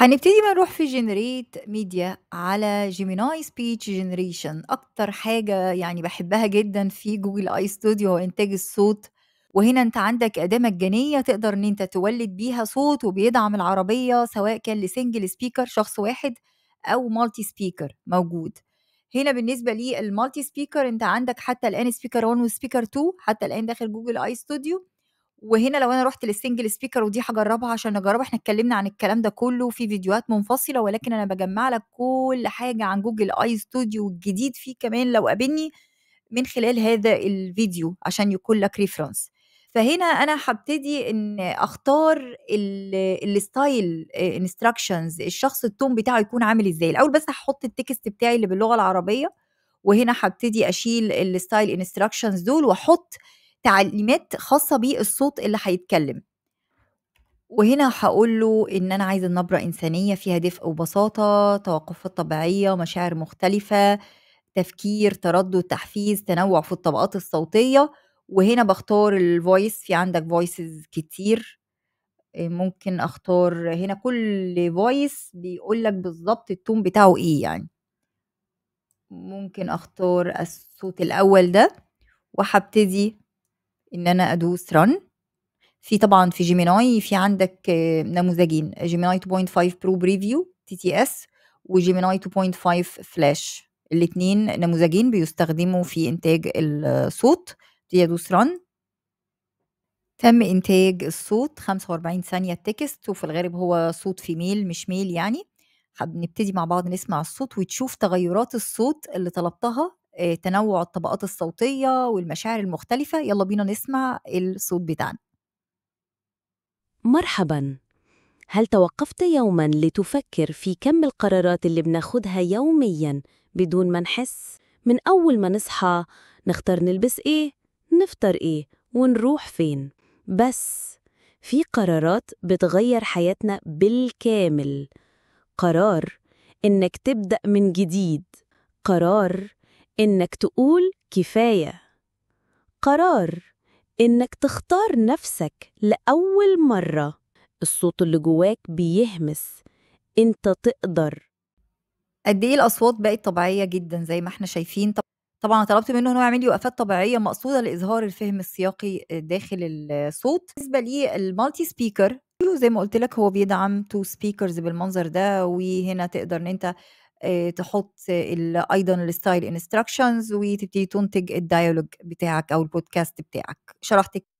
هنبتدي بقى نروح في جنريت ميديا على جيميناي سبيتش جنريشن أكتر حاجة يعني بحبها جدًا في جوجل آي ستوديو هو إنتاج الصوت، وهنا أنت عندك أداة مجانية تقدر إن أنت تولد بيها صوت وبيدعم العربية سواء كان لسنجل سبيكر شخص واحد أو مالتي سبيكر موجود. هنا بالنسبة للمالتي سبيكر أنت عندك حتى الآن سبيكر 1 وسبيكر 2 حتى الآن داخل جوجل آي ستوديو وهنا لو انا رحت للسنجل سبيكر ودي هجربها عشان نجربها احنا اتكلمنا عن الكلام ده كله في فيديوهات منفصله ولكن انا بجمع لك كل حاجه عن جوجل اي ستوديو الجديد فيه كمان لو قابلني من خلال هذا الفيديو عشان يكون لك ريفرنس فهنا انا هبتدي ان اختار الستايل انستراكشنز آه، الشخص التون بتاعه يكون عامل ازاي الاول بس هحط التكست بتاعي اللي باللغه العربيه وهنا هبتدي اشيل الستايل انستراكشنز دول واحط تعليمات خاصه بالصوت اللي هيتكلم وهنا هقول له ان انا عايزه نبره انسانيه فيها دفء وبساطه توقفات طبيعيه مشاعر مختلفه تفكير تردد تحفيز تنوع في الطبقات الصوتيه وهنا بختار الفويس في عندك فويسز كتير آه، ممكن اختار هنا كل فويس بيقول لك بالظبط التون بتاعه ايه يعني ممكن اختار الصوت الاول ده وهبتدي ان انا ادوس رن في طبعا في جيميناي في عندك نموذجين جيميناي 2.5 برو بريفيو تي تي اس وجيميناي 2.5 فلاش الاثنين نموذجين بيستخدموا في انتاج الصوت ادوس رن تم انتاج الصوت 45 ثانيه التكست وفي الغالب هو صوت فيميل مش ميل يعني هنبتدي مع بعض نسمع الصوت وتشوف تغيرات الصوت اللي طلبتها آه، تنوع الطبقات الصوتية والمشاعر المختلفة يلا بينا نسمع الصوت بتاعنا مرحبا هل توقفت يوما لتفكر في كم القرارات اللي بناخدها يوميا بدون ما نحس من أول ما نصحى نختار نلبس إيه نفطر إيه ونروح فين بس في قرارات بتغير حياتنا بالكامل قرار إنك تبدأ من جديد قرار إنك تقول كفاية قرار إنك تختار نفسك لأول مرة الصوت اللي جواك بيهمس أنت تقدر قد إيه الأصوات بقت طبيعية جدا زي ما احنا شايفين طبعا طلبت منه انه يعمل لي وقفات طبيعيه مقصوده لاظهار الفهم السياقي داخل الصوت بالنسبه لي المالتي سبيكر زي ما قلت لك هو بيدعم تو سبيكرز بالمنظر ده وهنا تقدر ان انت آه، تحط ايضا الستايل انستراكشنز وتبتدي تنتج الديالوج بتاعك او البودكاست بتاعك شرحت